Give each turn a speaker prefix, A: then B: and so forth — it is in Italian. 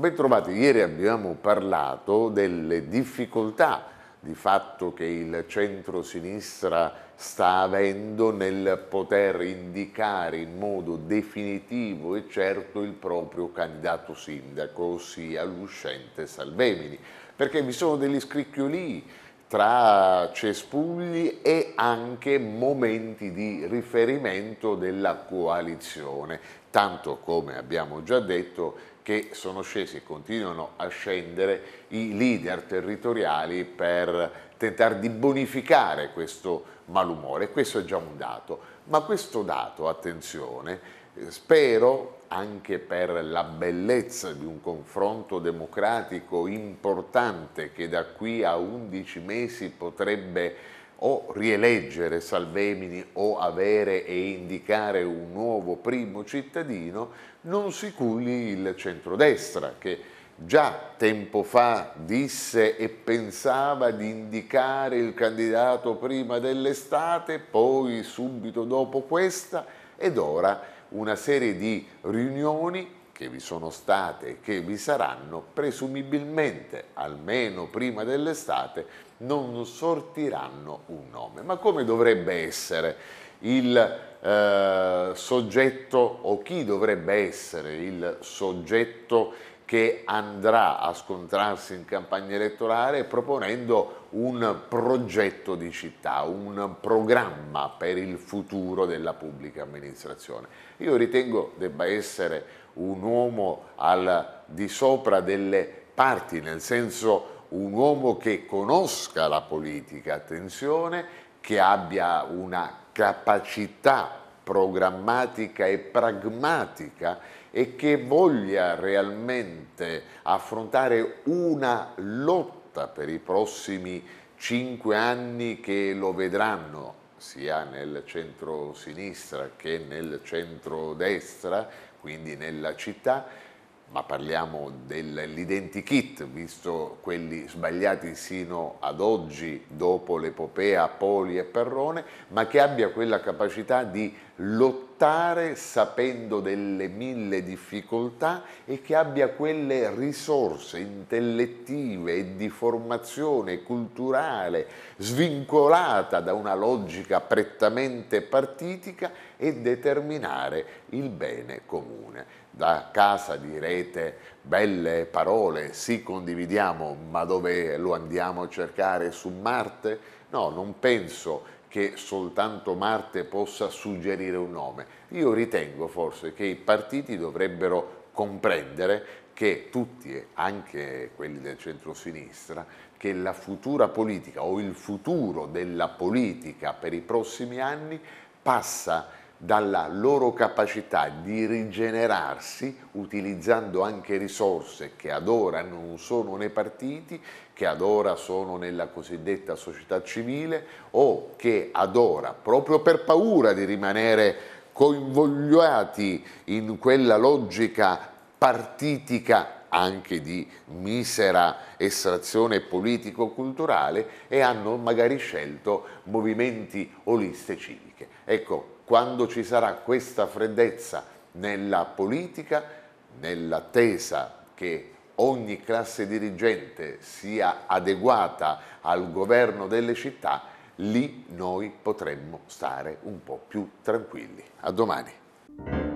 A: Bentrovati, ieri abbiamo parlato delle difficoltà di fatto che il centro-sinistra sta avendo nel poter indicare in modo definitivo e certo il proprio candidato sindaco, ossia l'uscente Salvemini, perché vi sono degli scricchiolii tra cespugli e anche momenti di riferimento della coalizione, tanto come abbiamo già detto che sono scesi e continuano a scendere i leader territoriali per tentare di bonificare questo malumore. Questo è già un dato, ma questo dato, attenzione, eh, spero, anche per la bellezza di un confronto democratico importante che da qui a 11 mesi potrebbe o rieleggere Salvemini o avere e indicare un nuovo primo cittadino, non si culli il centrodestra che già tempo fa disse e pensava di indicare il candidato prima dell'estate, poi subito dopo questa ed ora una serie di riunioni che vi sono state e che vi saranno presumibilmente, almeno prima dell'estate, non sortiranno un nome. Ma come dovrebbe essere il eh, soggetto o chi dovrebbe essere il soggetto che andrà a scontrarsi in campagna elettorale proponendo un progetto di città, un programma per il futuro della pubblica amministrazione. Io ritengo debba essere un uomo al di sopra delle parti, nel senso un uomo che conosca la politica, attenzione, che abbia una capacità programmatica e pragmatica e che voglia realmente affrontare una lotta per i prossimi cinque anni che lo vedranno sia nel centro-sinistra che nel centro-destra, quindi nella città, ma parliamo dell'identikit, visto quelli sbagliati sino ad oggi, dopo l'epopea Poli e Perrone, ma che abbia quella capacità di lottare sapendo delle mille difficoltà e che abbia quelle risorse intellettive e di formazione culturale svincolata da una logica prettamente partitica e determinare il bene comune da casa direte belle parole, sì condividiamo, ma dove lo andiamo a cercare? Su Marte? No, non penso che soltanto Marte possa suggerire un nome. Io ritengo forse che i partiti dovrebbero comprendere che tutti, anche quelli del centro-sinistra, che la futura politica o il futuro della politica per i prossimi anni passa dalla loro capacità di rigenerarsi utilizzando anche risorse che ad ora non sono nei partiti, che ad ora sono nella cosiddetta società civile o che ad ora, proprio per paura di rimanere coinvogliati in quella logica partitica anche di misera estrazione politico-culturale e hanno magari scelto movimenti o liste civiche. Ecco, quando ci sarà questa freddezza nella politica, nell'attesa che ogni classe dirigente sia adeguata al governo delle città, lì noi potremmo stare un po' più tranquilli. A domani.